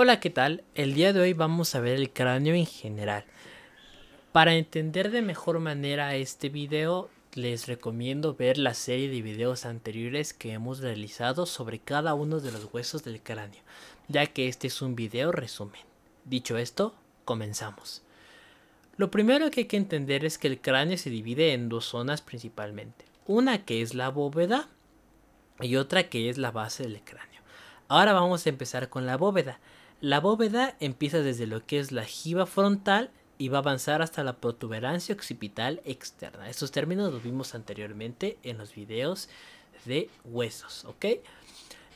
Hola, ¿qué tal? El día de hoy vamos a ver el cráneo en general. Para entender de mejor manera este video, les recomiendo ver la serie de videos anteriores que hemos realizado sobre cada uno de los huesos del cráneo, ya que este es un video resumen. Dicho esto, comenzamos. Lo primero que hay que entender es que el cráneo se divide en dos zonas principalmente, una que es la bóveda y otra que es la base del cráneo. Ahora vamos a empezar con la bóveda. La bóveda empieza desde lo que es la jiba frontal y va a avanzar hasta la protuberancia occipital externa. Estos términos los vimos anteriormente en los videos de huesos, ¿ok?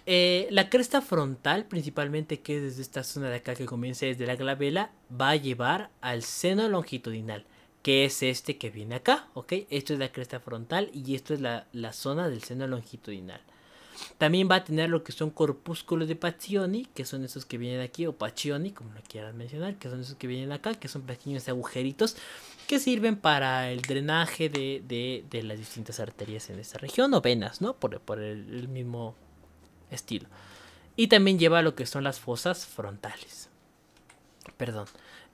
Eh, la cresta frontal, principalmente que es desde esta zona de acá que comienza desde la glabela, va a llevar al seno longitudinal, que es este que viene acá, ¿ok? Esto es la cresta frontal y esto es la, la zona del seno longitudinal. También va a tener lo que son corpúsculos de Pacioni, que son esos que vienen aquí, o Pacioni, como lo quieras mencionar, que son esos que vienen acá, que son pequeños agujeritos que sirven para el drenaje de, las distintas arterias en esta región, o venas, ¿no? Por, el, mismo estilo. Y también lleva lo que son las fosas frontales. Perdón.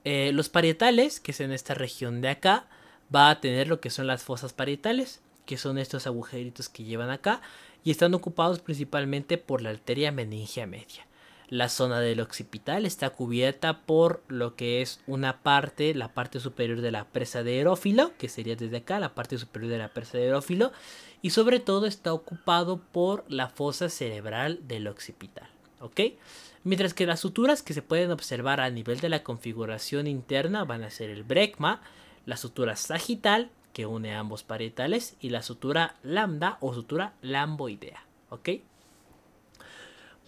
Eh, los parietales, que es en esta región de acá, va a tener lo que son las fosas parietales, que son estos agujeritos que llevan acá, y están ocupados principalmente por la arteria meningia media. La zona del occipital está cubierta por lo que es una parte, la parte superior de la presa de erófilo, que sería desde acá, la parte superior de la presa de erófilo, y sobre todo está ocupado por la fosa cerebral del occipital. Mientras que las suturas que se pueden observar a nivel de la configuración interna van a ser el brecma, la sutura sagital que une ambos parietales y la sutura lambda o sutura lamboidea. ¿Ok?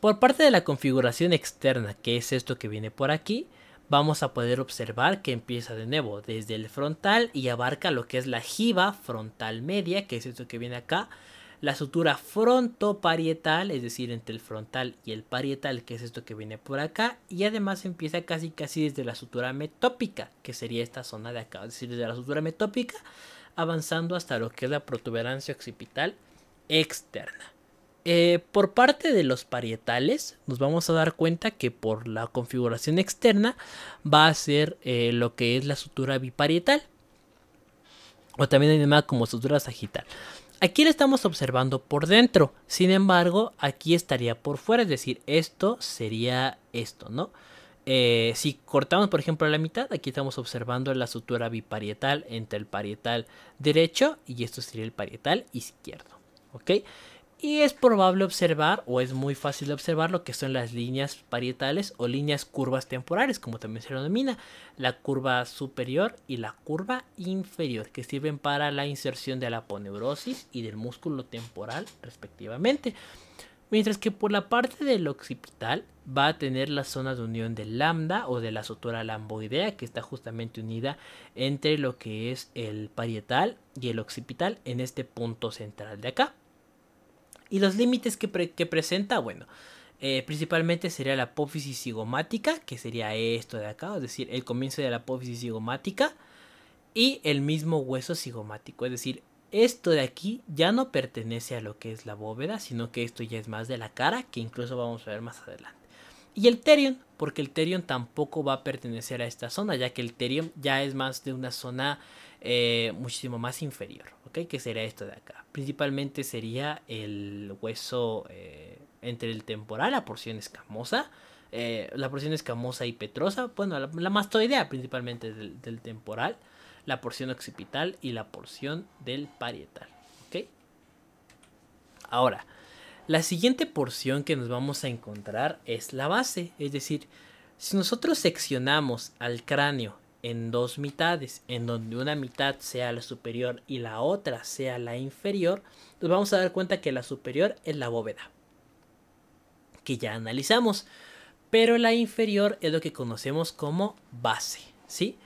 Por parte de la configuración externa, que es esto que viene por aquí, vamos a poder observar que empieza de nuevo desde el frontal y abarca lo que es la jiba frontal media, que es esto que viene acá, la sutura frontoparietal, es decir, entre el frontal y el parietal, que es esto que viene por acá, y además empieza casi casi desde la sutura metópica, que sería esta zona de acá, es decir, desde la sutura metópica avanzando hasta lo que es la protuberancia occipital externa. Eh, por parte de los parietales, nos vamos a dar cuenta que por la configuración externa va a ser eh, lo que es la sutura biparietal o también llamada como sutura sagital. Aquí la estamos observando por dentro, sin embargo, aquí estaría por fuera, es decir, esto sería esto, ¿no? Eh, si cortamos, por ejemplo, la mitad, aquí estamos observando la sutura biparietal entre el parietal derecho y esto sería el parietal izquierdo. ¿Ok? Y es probable observar, o es muy fácil observar, lo que son las líneas parietales o líneas curvas temporales, como también se lo denomina, la curva superior y la curva inferior, que sirven para la inserción de la poneurosis y del músculo temporal, respectivamente mientras que por la parte del occipital va a tener la zona de unión del lambda o de la sutura lamboidea que está justamente unida entre lo que es el parietal y el occipital en este punto central de acá. Y los límites que, presenta, bueno, eh, principalmente sería la apófisis cigomática, que sería esto de acá, es decir, el comienzo de la apófisis cigomática y el mismo hueso cigomático, es decir, esto de aquí ya no pertenece a lo que es la bóveda, sino que esto ya es más de la cara, que incluso vamos a ver más adelante. Y el Terion, porque el Terion tampoco va a pertenecer a esta zona, ya que el Terion ya es más de una zona eh, muchísimo más inferior, ¿ok? Que sería esto de acá. Principalmente sería el hueso eh, entre el temporal, la porción escamosa, eh, la porción escamosa y petrosa, bueno, la, mastoidea principalmente del temporal la porción occipital y la porción del parietal. Ahora, la siguiente porción que nos vamos a encontrar es la base, es decir, si nosotros seccionamos al cráneo en dos mitades, en donde una mitad sea la superior y la otra sea la inferior, nos vamos a dar cuenta que la superior es la bóveda, que ya analizamos, pero la inferior es lo que conocemos como base, ¿sí?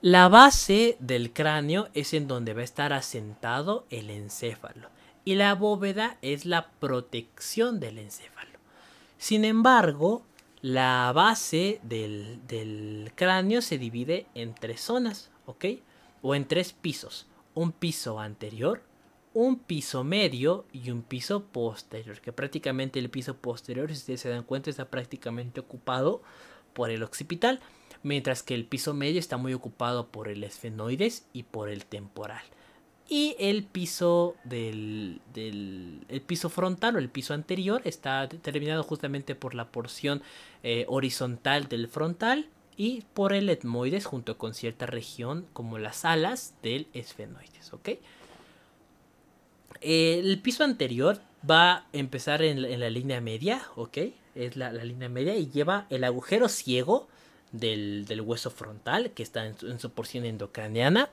La base del cráneo es en donde va a estar asentado el encéfalo y la bóveda es la protección del encéfalo. Sin embargo, la base del, cráneo se divide en tres zonas, ¿ok? O en tres pisos. Un piso anterior, un piso medio y un piso posterior. Que prácticamente el piso posterior, si ustedes se dan cuenta, está prácticamente ocupado por el occipital mientras que el piso medio está muy ocupado por el esfenoides y por el temporal. Y el piso del, el piso frontal o el piso anterior está determinado justamente por la porción eh, horizontal del frontal y por el etmoides junto con cierta región como las alas del esfenoides, ¿ok? el piso anterior va a empezar en, la línea media, ¿ok? Es la, línea media y lleva el agujero ciego del, hueso frontal, que está en su, porción endocraneana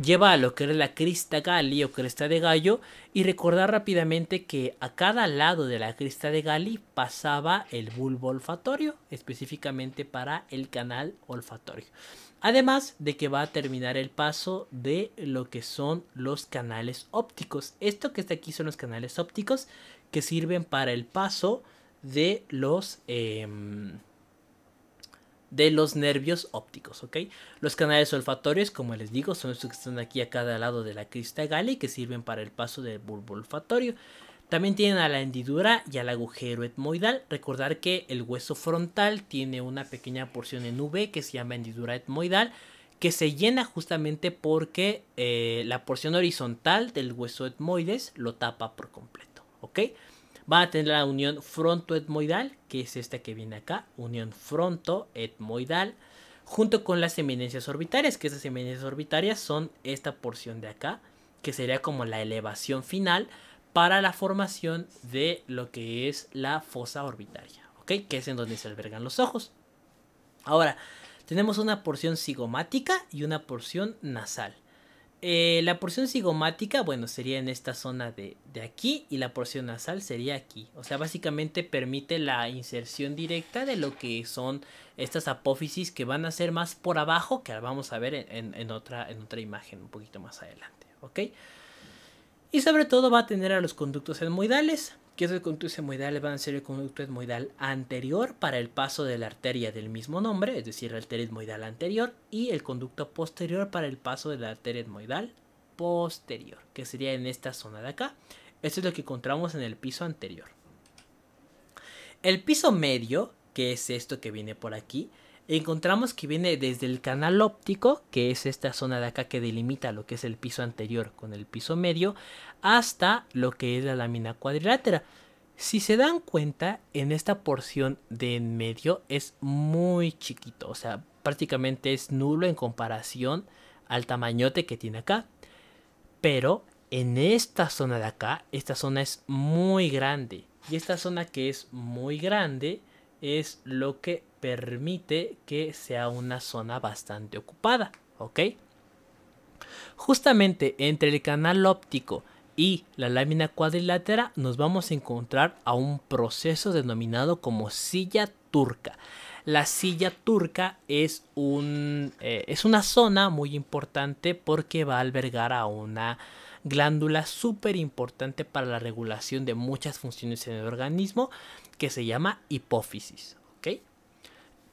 Lleva a lo que es la crista gali o cresta de gallo. Y recordar rápidamente que a cada lado de la crista de gali pasaba el bulbo olfatorio, específicamente para el canal olfatorio. Además de que va a terminar el paso de lo que son los canales ópticos. Esto que está aquí son los canales ópticos que sirven para el paso de los... Em, de los nervios ópticos, ¿ok? Los canales olfatorios, como les digo, son estos que están aquí a cada lado de la crista gala y que sirven para el paso del bulbo olfatorio. También tienen a la hendidura y al agujero etmoidal. Recordar que el hueso frontal tiene una pequeña porción en V que se llama hendidura etmoidal, que se llena justamente porque eh, la porción horizontal del hueso etmoides lo tapa por completo, ¿ok? Va a tener la unión frontoetmoidal, que es esta que viene acá, unión frontoetmoidal, junto con las eminencias orbitarias, que esas eminencias orbitarias son esta porción de acá, que sería como la elevación final para la formación de lo que es la fosa orbitaria, Que es en donde se albergan los ojos. Ahora, tenemos una porción cigomática y una porción nasal. Eh, la porción cigomática, bueno, sería en esta zona de, aquí y la porción nasal sería aquí. O sea, básicamente permite la inserción directa de lo que son estas apófisis que van a ser más por abajo, que vamos a ver en, otra, en otra imagen un poquito más adelante, Y sobre todo va a tener a los conductos enmoidales que es el conducto van a ser el conducto esmoidal anterior para el paso de la arteria del mismo nombre, es decir, la arteria esmoidal anterior, y el conducto posterior para el paso de la arteria esmoidal posterior, que sería en esta zona de acá. Esto es lo que encontramos en el piso anterior. El piso medio, que es esto que viene por aquí, encontramos que viene desde el canal óptico, que es esta zona de acá que delimita lo que es el piso anterior con el piso medio, hasta lo que es la lámina cuadrilátera. Si se dan cuenta, en esta porción de en medio es muy chiquito, o sea, prácticamente es nulo en comparación al tamañote que tiene acá. Pero en esta zona de acá, esta zona es muy grande. Y esta zona que es muy grande es lo que permite que sea una zona bastante ocupada, ¿ok? Justamente entre el canal óptico y la lámina cuadrilátera nos vamos a encontrar a un proceso denominado como silla turca. La silla turca es, eh, es una zona muy importante porque va a albergar a una glándula súper importante para la regulación de muchas funciones en el organismo que se llama hipófisis.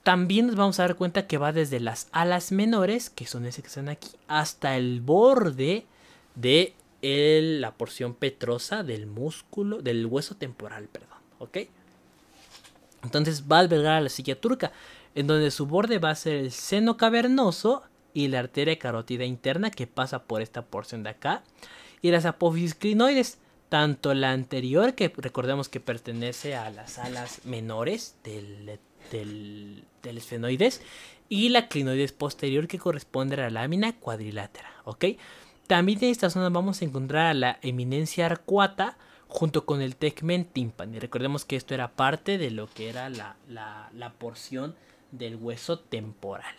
También nos vamos a dar cuenta que va desde las alas menores, que son esas que están aquí, hasta el borde de la porción petrosa del músculo, del hueso temporal, perdón, ¿ok? Entonces va a albergar a la silla turca, en donde su borde va a ser el seno cavernoso y la arteria carótida interna que pasa por esta porción de acá, y las apófisis clinoides, tanto la anterior, que recordemos que pertenece a las alas menores del del, esfenoides y la clinoides posterior que corresponde a la lámina cuadrilátera, ¿ok? También en esta zona vamos a encontrar la eminencia arcuata junto con el tegmen timpani. Recordemos que esto era parte de lo que era la, porción del hueso temporal.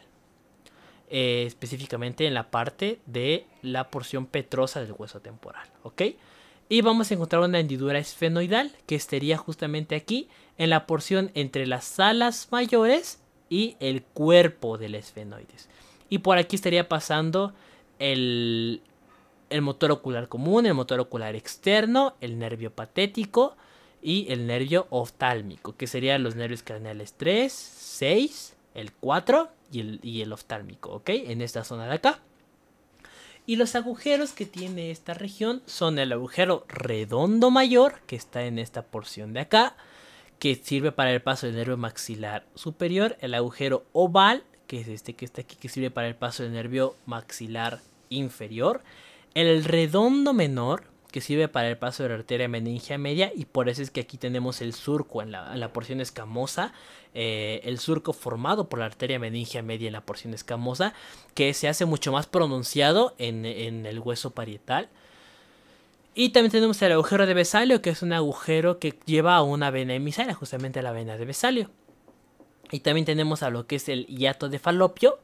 Eh, específicamente en la parte de la porción petrosa del hueso temporal, ¿ok? Y vamos a encontrar una hendidura esfenoidal que estaría justamente aquí en la porción entre las alas mayores y el cuerpo del esfenoides. Y por aquí estaría pasando el, motor ocular común, el motor ocular externo, el nervio patético y el nervio oftálmico, que serían los nervios craneales 3, 6, el 4 y el, y el oftálmico, ¿ok? En esta zona de acá. Y los agujeros que tiene esta región son el agujero redondo mayor, que está en esta porción de acá, que sirve para el paso del nervio maxilar superior, el agujero oval, que es este que está aquí, que sirve para el paso del nervio maxilar inferior, el redondo menor, que sirve para el paso de la arteria meningia media y por eso es que aquí tenemos el surco en la, porción escamosa, eh, el surco formado por la arteria meningia media en la porción escamosa, que se hace mucho más pronunciado en, en el hueso parietal. Y también tenemos el agujero de Besalio, que es un agujero que lleva a una vena emisaria, justamente a la vena de Besalio. Y también tenemos a lo que es el hiato de Falopio,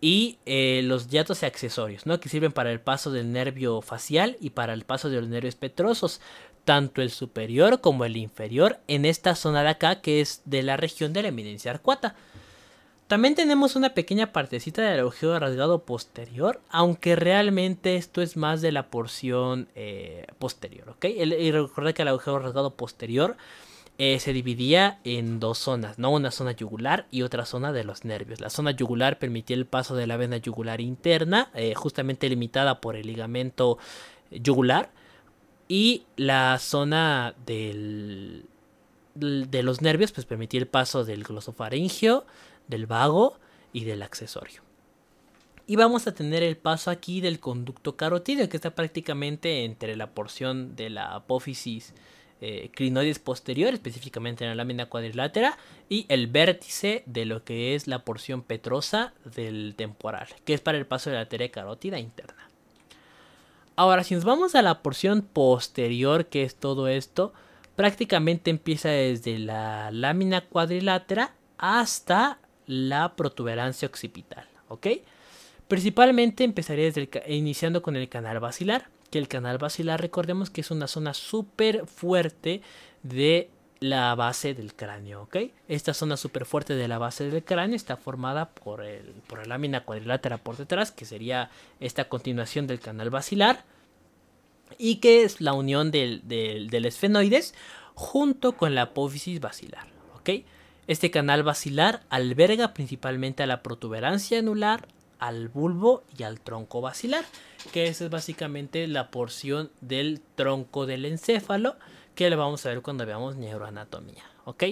y eh, los yatos y accesorios, ¿no? que sirven para el paso del nervio facial y para el paso de los nervios petrosos, tanto el superior como el inferior en esta zona de acá que es de la región de la eminencia arcuata. También tenemos una pequeña partecita del agujero rasgado posterior, aunque realmente esto es más de la porción eh, posterior, ¿ok? y recordad que el agujero rasgado posterior eh, se dividía en dos zonas, Una zona yugular y otra zona de los nervios. La zona yugular permitía el paso de la vena yugular interna, eh, justamente limitada por el ligamento yugular, y la zona de los nervios, pues permitía el paso del glosofaringio, del vago y del accesorio. Y vamos a tener el paso aquí del conducto carotídeo, que está prácticamente entre la porción de la apófisis eh, crinoides posterior, específicamente en la lámina cuadrilátera, y el vértice de lo que es la porción petrosa del temporal, que es para el paso de la arteria carótida interna. Ahora, si nos vamos a la porción posterior, que es todo esto, prácticamente empieza desde la lámina cuadrilátera hasta la protuberancia occipital, ¿ok? Principalmente empezaría desde iniciando con el canal vacilar que el canal basilar, recordemos que es una zona súper fuerte de la base del cráneo, ¿ok? Esta zona súper fuerte de la base del cráneo está formada por, el, la lámina cuadrilátera por detrás, que sería esta continuación del canal basilar, y que es la unión del, del, esfenoides junto con la apófisis basilar, ¿ok? Este canal basilar alberga principalmente a la protuberancia anular, al bulbo y al tronco vacilar, que es básicamente la porción del tronco del encéfalo que le vamos a ver cuando veamos neuroanatomía, ¿ok?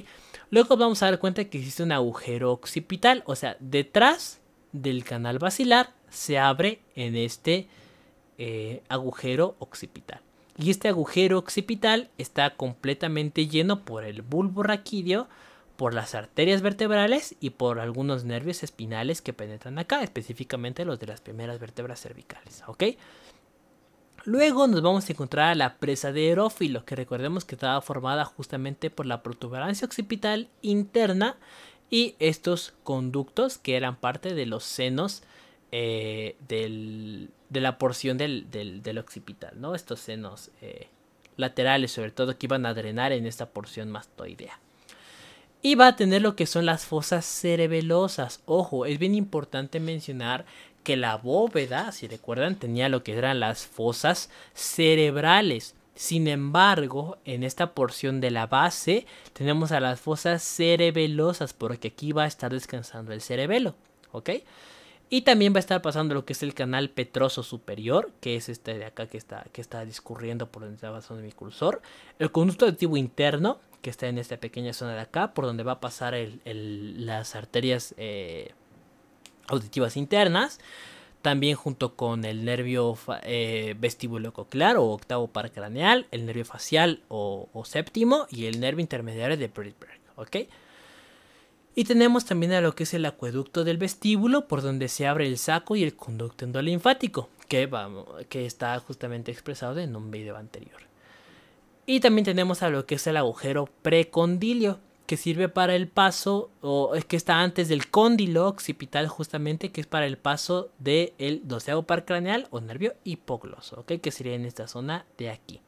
Luego vamos a dar cuenta que existe un agujero occipital, o sea, detrás del canal vacilar se abre en este eh, agujero occipital. Y este agujero occipital está completamente lleno por el bulbo raquídeo, por las arterias vertebrales y por algunos nervios espinales que penetran acá, específicamente los de las primeras vértebras cervicales, ¿ok? Luego nos vamos a encontrar a la presa de erófilo, que recordemos que estaba formada justamente por la protuberancia occipital interna y estos conductos que eran parte de los senos eh, de la porción del, occipital, ¿no? Estos senos eh, laterales, sobre todo, que iban a drenar en esta porción mastoidea y va a tener lo que son las fosas cerebelosas. Ojo, es bien importante mencionar que la bóveda, si recuerdan, tenía lo que eran las fosas cerebrales. Sin embargo, en esta porción de la base tenemos a las fosas cerebelosas porque aquí va a estar descansando el cerebelo, ¿ok? Y también va a estar pasando lo que es el canal Petroso Superior, que es este de acá que está, que está discurriendo por donde está de mi cursor. El conducto auditivo interno, que está en esta pequeña zona de acá, por donde va a pasar las arterias eh, auditivas internas. También junto con el nervio eh, o octavo paracraneal, el nervio facial o, séptimo y el nervio intermediario de Bridberg. ¿ok? Y tenemos también a lo que es el acueducto del vestíbulo, por donde se abre el saco y el conducto endolinfático, que, vamos, que está justamente expresado en un video anterior. Y también tenemos a lo que es el agujero precondilio, que sirve para el paso, o es que está antes del cóndilo occipital justamente, que es para el paso del de doceavo par craneal o nervio hipogloso, que sería en esta zona de aquí.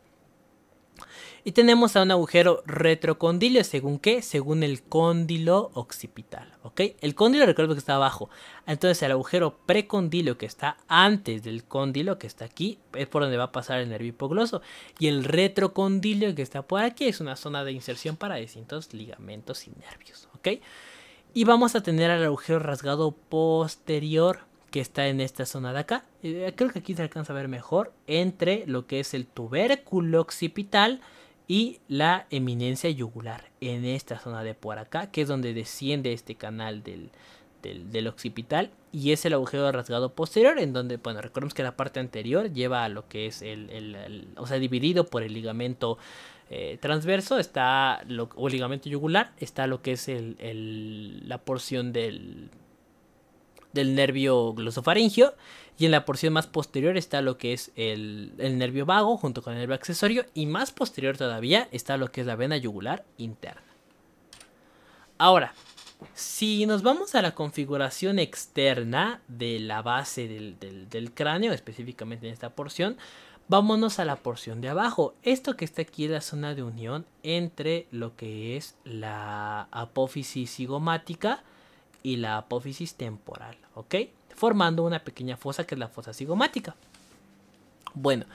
Y tenemos a un agujero retrocondilio, según qué, según el cóndilo occipital, ¿ok? El cóndilo recuerdo que está abajo, entonces el agujero precondilio que está antes del cóndilo, que está aquí, es por donde va a pasar el nervio hipogloso. Y el retrocondilio que está por aquí es una zona de inserción para distintos ligamentos y nervios, ¿ok? Y vamos a tener al agujero rasgado posterior que está en esta zona de acá. Eh, creo que aquí se alcanza a ver mejor entre lo que es el tubérculo occipital y la eminencia yugular en esta zona de por acá, que es donde desciende este canal del, del, occipital y es el agujero rasgado posterior en donde, bueno, recordemos que la parte anterior lleva a lo que es el, o sea, dividido por el ligamento eh, transverso, está, o el ligamento yugular, está lo que es el, la porción del del nervio glosofaringio. Y en la porción más posterior está lo que es el, nervio vago junto con el nervio accesorio. Y más posterior todavía está lo que es la vena yugular interna. Ahora, si nos vamos a la configuración externa de la base del, del cráneo, específicamente en esta porción, vámonos a la porción de abajo. Esto que está aquí es la zona de unión entre lo que es la apófisis cigomática y la apófisis temporal, ¿ok? Formando una pequeña fosa que es la fosa cigomática. Bueno,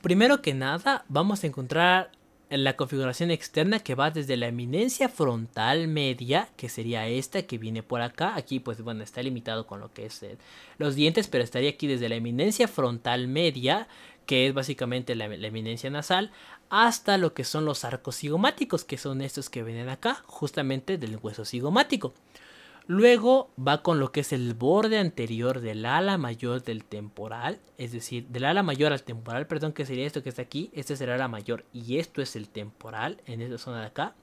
primero que nada vamos a encontrar la configuración externa que va desde la eminencia frontal media, que sería esta que viene por acá. Aquí, pues bueno, está limitado con lo que es eh, los dientes, pero estaría aquí desde la eminencia frontal media, que es básicamente la, la, eminencia nasal, hasta lo que son los arcos cigomáticos, que son estos que vienen acá, justamente del hueso cigomático. Luego va con lo que es el borde anterior del ala mayor del temporal, es decir, del ala mayor al temporal, perdón, que sería esto que está aquí, este es el ala mayor y esto es el temporal en esta zona de acá.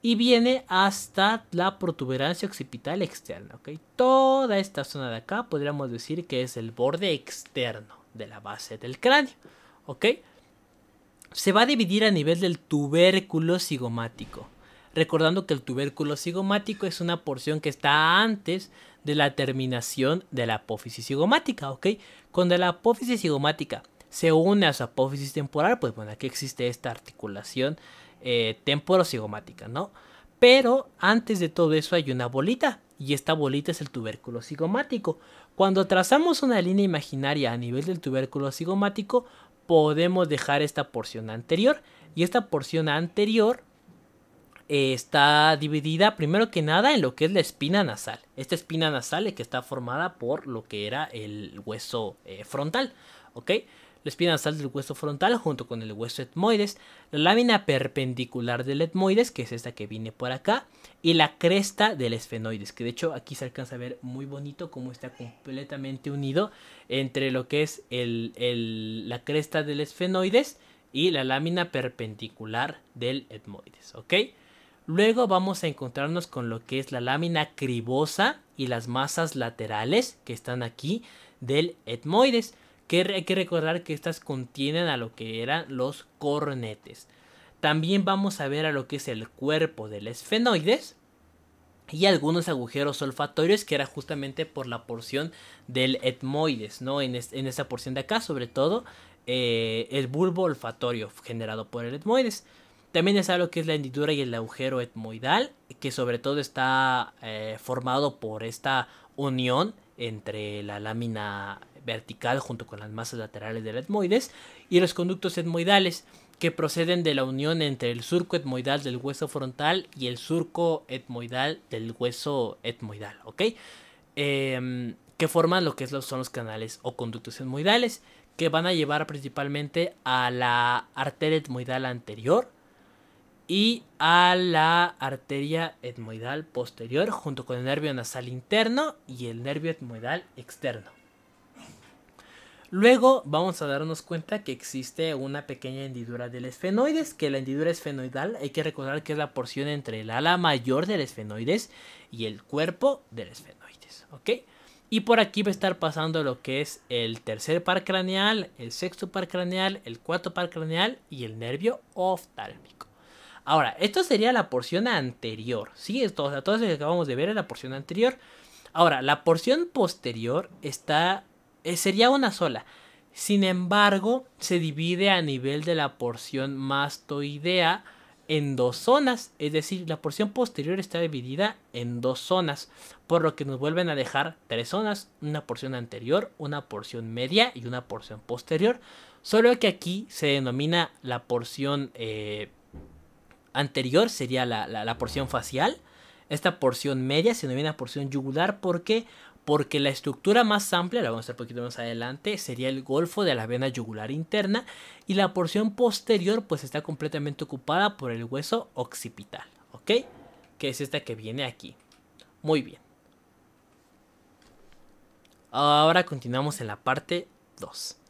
Y viene hasta la protuberancia occipital externa, ¿ok? Toda esta zona de acá podríamos decir que es el borde externo de la base del cráneo, ¿ok? Se va a dividir a nivel del tubérculo cigomático recordando que el tubérculo cigomático es una porción que está antes de la terminación de la apófisis cigomática, ¿ok? Cuando la apófisis cigomática se une a su apófisis temporal, pues bueno, aquí existe esta articulación eh, temporocigomática, ¿no? Pero antes de todo eso hay una bolita, y esta bolita es el tubérculo cigomático. Cuando trazamos una línea imaginaria a nivel del tubérculo cigomático, podemos dejar esta porción anterior, y esta porción anterior eh, está dividida primero que nada en lo que es la espina nasal. Esta espina nasal es que está formada por lo que era el hueso eh, frontal, ¿ok? La espina nasal del hueso frontal junto con el hueso etmoides, la lámina perpendicular del etmoides, que es esta que viene por acá, y la cresta del esfenoides, que de hecho aquí se alcanza a ver muy bonito cómo está completamente unido entre lo que es la cresta del esfenoides y la lámina perpendicular del etmoides, ¿ok? Luego vamos a encontrarnos con lo que es la lámina cribosa y las masas laterales que están aquí del etmoides. Que hay que recordar que estas contienen a lo que eran los cornetes. También vamos a ver a lo que es el cuerpo del esfenoides y algunos agujeros olfatorios que era justamente por la porción del etmoides, ¿no? En, esta esa porción de acá, sobre todo eh, el bulbo olfatorio generado por el etmoides. También es algo que es la hendidura y el agujero etmoidal, que sobre todo está eh, formado por esta unión entre la lámina vertical junto con las masas laterales del etmoides y los conductos etmoidales que proceden de la unión entre el surco etmoidal del hueso frontal y el surco etmoidal del hueso etmoidal, ¿ok? Em, que forman lo que son los canales o conductos etmoidales que van a llevar principalmente a la arteria etmoidal anterior, y a la arteria etmoidal posterior junto con el nervio nasal interno y el nervio etmoidal externo. Luego vamos a darnos cuenta que existe una pequeña hendidura del esfenoides, que la hendidura esfenoidal hay que recordar que es la porción entre el ala mayor del esfenoides y el cuerpo del esfenoides, ¿ok? Y por aquí va a estar pasando lo que es el tercer par craneal, el sexto par craneal, el cuarto par craneal y el nervio oftálmico. Ahora, esto sería la porción anterior, ¿sí? Esto, o sea, todo lo que acabamos de ver es la porción anterior. Ahora, la porción posterior está, eh, sería una sola. Sin embargo, se divide a nivel de la porción mastoidea en dos zonas, es decir, la porción posterior está dividida en dos zonas, por lo que nos vuelven a dejar tres zonas, una porción anterior, una porción media y una porción posterior, solo que aquí se denomina la porción eh, anterior sería la, porción facial, esta porción media se denomina porción yugular, ¿por qué? Porque la estructura más amplia, la vamos a ver un poquito más adelante, sería el golfo de la vena yugular interna y la porción posterior pues está completamente ocupada por el hueso occipital, ¿ok? Que es esta que viene aquí. Muy bien. Ahora continuamos en la parte 2.